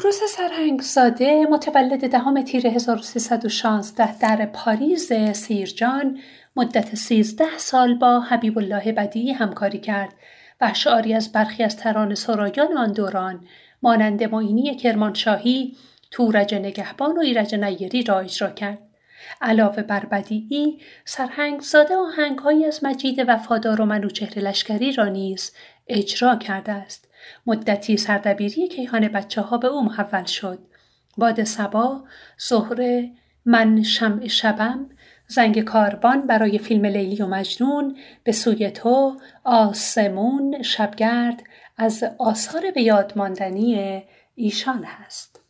سرهنگ سرهنگزاده متولد دهم تیر 1316 در پاریز سیرجان مدت 13 سال با حبیب الله بدی همکاری کرد و شعاری از برخی از تران سرایان آن دوران مانند ماینی کرمانشاهی، تورج نگهبان و ایرج نیری را اجرا کرد. علاوه بر بدیعی سرهنگزاده آهنگهایی از مجید وفادار و منوچهر لشکری را نیز اجرا کرده است مدتی سردبیری کیهان بچه ها به او محول شد. باد سبا، زهره، من شمع شبم، زنگ کاربان برای فیلم لیلی و مجنون، به سوی تو، آسمون، شبگرد از آثار به یاد ماندنی ایشان هست.